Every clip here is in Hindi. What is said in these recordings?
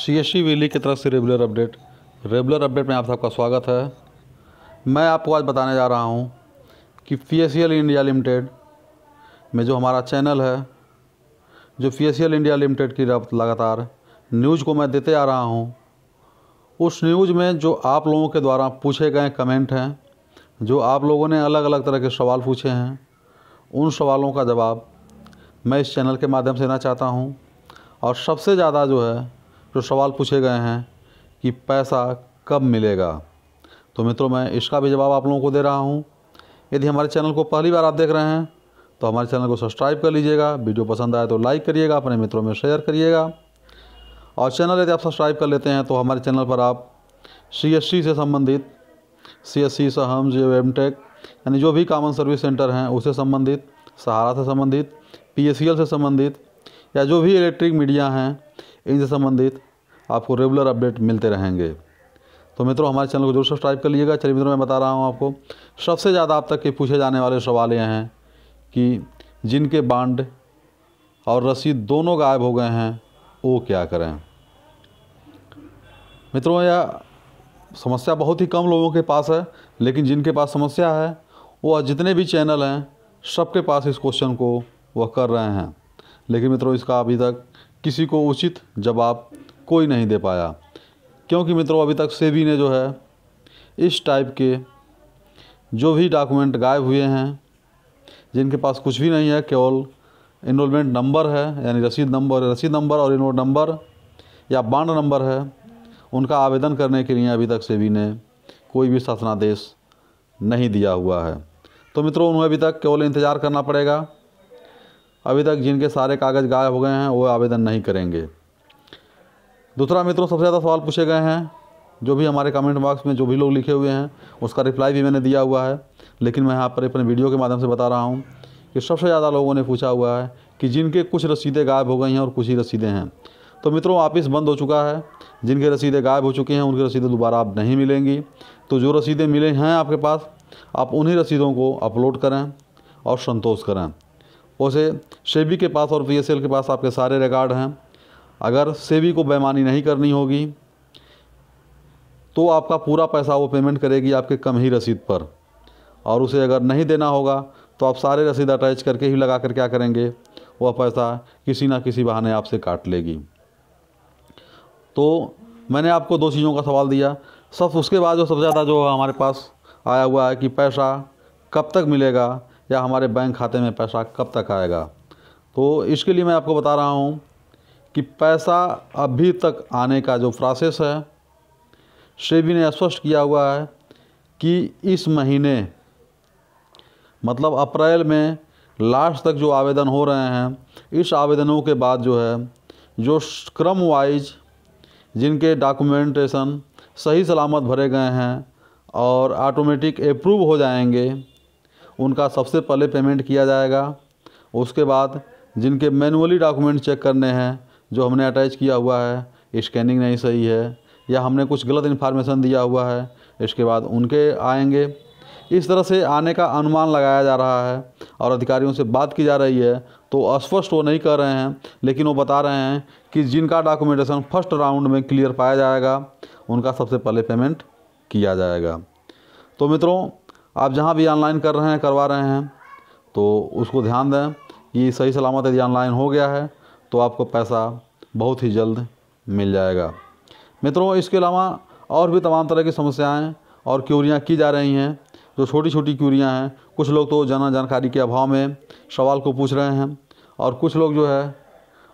सी एस सी वीली की तरफ से रेगुलर अपडेट रेगुलर अपडेट में आप सबका स्वागत है मैं आपको आज बताने जा रहा हूँ कि पी इंडिया लिमिटेड में जो हमारा चैनल है जो पी इंडिया लिमिटेड की लगातार न्यूज़ को मैं देते आ रहा हूँ उस न्यूज़ में जो आप लोगों के द्वारा पूछे गए कमेंट हैं जो आप लोगों ने अलग अलग तरह के सवाल पूछे हैं उन सवालों का जवाब मैं इस चैनल के माध्यम से देना चाहता हूँ और सबसे ज़्यादा जो है जो सवाल पूछे गए हैं कि पैसा कब मिलेगा तो मित्रों मैं इसका भी जवाब आप लोगों को दे रहा हूँ यदि हमारे चैनल को पहली बार आप देख रहे हैं तो हमारे चैनल को सब्सक्राइब कर लीजिएगा वीडियो पसंद आए तो लाइक करिएगा अपने मित्रों में शेयर करिएगा और चैनल यदि आप सब्सक्राइब कर लेते हैं तो हमारे चैनल पर आप सी से संबंधित सी एस सी सहम जियो एम टेक यानी जो भी कॉमन सर्विस सेंटर हैं उससे संबंधित सहारा से संबंधित पी से संबंधित या जो भी इलेक्ट्रिक मीडिया हैं इनसे संबंधित आपको रेगुलर अपडेट मिलते रहेंगे तो मित्रों हमारे चैनल को जरूर सब्सक्राइब कर लीजिएगा चलिए मित्रों मैं बता रहा हूँ आपको सबसे ज़्यादा आप तक के पूछे जाने वाले सवाल ये हैं कि जिनके बांड और रसीद दोनों गायब हो गए हैं वो क्या करें मित्रों यह समस्या बहुत ही कम लोगों के पास है लेकिन जिनके पास समस्या है वो जितने भी चैनल हैं सबके पास इस क्वेश्चन को वह कर रहे हैं लेकिन मित्रों इसका अभी तक किसी को उचित जवाब कोई नहीं दे पाया क्योंकि मित्रों अभी तक सेबी ने जो है इस टाइप के जो भी डॉक्यूमेंट गायब हुए हैं जिनके पास कुछ भी नहीं है केवल इनरोलमेंट नंबर है यानी रसीद नंबर रसीद नंबर और इनरोल नंबर या बांड नंबर है उनका आवेदन करने के लिए अभी तक सेबी ने कोई भी शासनादेश नहीं दिया हुआ है तो मित्रों उन्हें अभी तक केवल इंतज़ार करना पड़ेगा अभी तक जिनके सारे कागज़ गायब हो गए हैं वो आवेदन नहीं करेंगे दूसरा मित्रों सबसे ज़्यादा सवाल पूछे गए हैं जो भी हमारे कमेंट बॉक्स में जो भी लोग लिखे हुए हैं उसका रिप्लाई भी मैंने दिया हुआ है लेकिन मैं यहाँ पर अपने वीडियो के माध्यम से बता रहा हूँ कि सबसे ज़्यादा लोगों ने पूछा हुआ है कि जिनके कुछ रसीदें गायब हो गई हैं और कुछ ही रसीदें हैं तो मित्रों वापिस बंद हो चुका है जिनके रसीदें गायब हो चुकी हैं उनकी रसीदें दोबारा आप नहीं मिलेंगी तो जो रसीदें मिले हैं आपके पास आप उन्हीं रसीदों को अपलोड करें और संतोष करें वैसे शेबी के पास और पी के पास आपके सारे रिकॉर्ड हैं अगर सेवी को बेमानी नहीं करनी होगी तो आपका पूरा पैसा वो पेमेंट करेगी आपके कम ही रसीद पर और उसे अगर नहीं देना होगा तो आप सारे रसीद अटैच करके ही लगा कर क्या करेंगे वह पैसा किसी ना किसी बहाने आपसे काट लेगी तो मैंने आपको दो चीज़ों का सवाल दिया सब उसके बाद जो सबसे ज़्यादा जो हमारे पास आया हुआ है कि पैसा कब तक मिलेगा या हमारे बैंक खाते में पैसा कब तक आएगा तो इसके लिए मैं आपको बता रहा हूँ कि पैसा अभी तक आने का जो प्रोसेस है सेबी ने स्पष्ट किया हुआ है कि इस महीने मतलब अप्रैल में लास्ट तक जो आवेदन हो रहे हैं इस आवेदनों के बाद जो है जो क्रम वाइज जिनके डॉक्यूमेंटेशन सही सलामत भरे गए हैं और ऑटोमेटिक अप्रूव हो जाएंगे उनका सबसे पहले पेमेंट किया जाएगा उसके बाद जिनके मैनुअली डॉक्यूमेंट चेक करने हैं जो हमने अटैच किया हुआ है स्कैनिंग नहीं सही है या हमने कुछ गलत इन्फॉर्मेशन दिया हुआ है इसके बाद उनके आएंगे इस तरह से आने का अनुमान लगाया जा रहा है और अधिकारियों से बात की जा रही है तो स्पष्ट वो नहीं कर रहे हैं लेकिन वो बता रहे हैं कि जिनका डॉक्यूमेंटेशन फर्स्ट राउंड में क्लियर पाया जाएगा उनका सबसे पहले पेमेंट किया जाएगा तो मित्रों आप जहाँ भी ऑनलाइन कर रहे हैं करवा रहे हैं तो उसको ध्यान दें कि सही सलामत यदि ऑनलाइन हो गया है तो आपको पैसा बहुत ही जल्द मिल जाएगा मित्रों इसके अलावा और भी तमाम तरह की समस्याएं और क्यूरियाँ की जा रही हैं जो छोटी छोटी क्यूरियाँ हैं कुछ लोग तो जाना जानकारी के अभाव में सवाल को पूछ रहे हैं और कुछ लोग जो है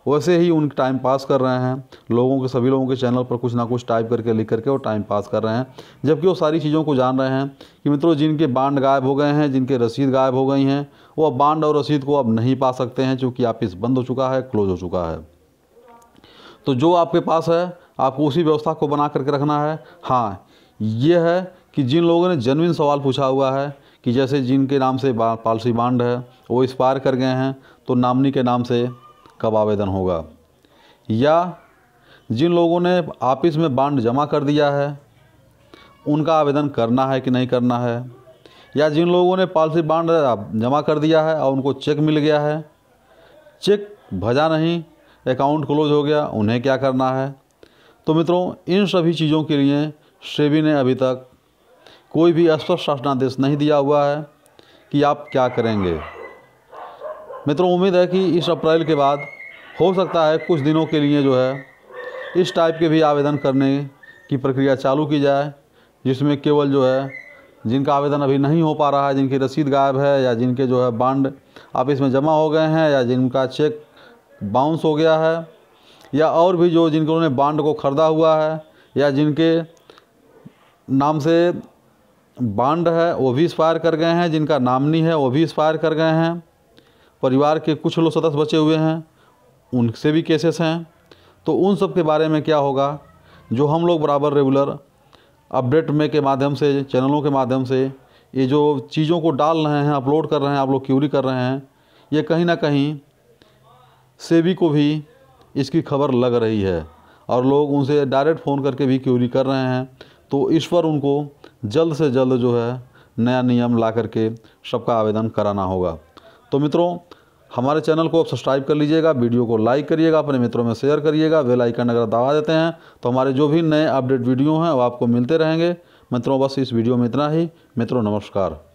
वैसे ही उन टाइम पास कर रहे हैं लोगों के सभी लोगों के चैनल पर कुछ ना कुछ टाइप करके लिख करके वो टाइम पास कर रहे हैं जबकि वो सारी चीज़ों को जान रहे हैं कि मित्रों जिनके बांड गायब हो गए हैं जिनके रसीद गायब हो गई हैं वो अब बांड और रसीद को अब नहीं पा सकते हैं चूँकि ऑफिस बंद हो चुका है क्लोज हो चुका है तो जो आपके पास है आपको उसी व्यवस्था को बना करके रखना है हाँ ये है कि जिन लोगों ने जनविन सवाल पूछा हुआ है कि जैसे जिनके नाम से पॉलिसी बांड है वो एक्सपायर कर गए हैं तो नामनी के नाम से कब आवेदन होगा या जिन लोगों ने ऑफिस में बांड जमा कर दिया है उनका आवेदन करना है कि नहीं करना है या जिन लोगों ने पॉलिसी बांड जमा कर दिया है और उनको चेक मिल गया है चेक भजा नहीं अकाउंट क्लोज हो गया उन्हें क्या करना है तो मित्रों इन सभी चीज़ों के लिए सेबी ने अभी तक कोई भी स्पष्ट शासनादेश नहीं दिया हुआ है कि आप क्या करेंगे मित्रों उम्मीद है कि इस अप्रैल के बाद हो सकता है कुछ दिनों के लिए जो है इस टाइप के भी आवेदन करने की प्रक्रिया चालू की जाए जिसमें केवल जो है जिनका आवेदन अभी नहीं हो पा रहा है जिनकी रसीद गायब है या जिनके जो है बांड आप में जमा हो गए हैं या जिनका चेक बाउंस हो गया है या और भी जो जिनको उन्होंने बांड को ख़रीदा हुआ है या जिनके नाम से बांड है वो भी एक्सपायर कर गए हैं जिनका नामनी है वो भी एक्सपायर कर गए हैं परिवार के कुछ लोग सदस्य बचे हुए हैं उनसे भी केसेस हैं तो उन सब के बारे में क्या होगा जो हम लोग बराबर रेगुलर अपडेट में के माध्यम से चैनलों के माध्यम से ये जो चीज़ों को डाल रहे हैं अपलोड कर रहे हैं आप लोग क्यूरी कर रहे हैं ये कहीं ना कहीं सेबी को भी इसकी खबर लग रही है और लोग उनसे डायरेक्ट फ़ोन करके भी क्यूरी कर रहे हैं तो इस पर उनको जल्द से जल्द जो है नया नियम ला करके सबका आवेदन कराना होगा तो मित्रों हमारे चैनल को आप सब्सक्राइब कर लीजिएगा वीडियो को लाइक करिएगा अपने मित्रों में शेयर करिएगा वे लाइकन अगर दबा देते हैं तो हमारे जो भी नए अपडेट वीडियो हैं वो आपको मिलते रहेंगे मित्रों बस इस वीडियो में इतना ही मित्रों नमस्कार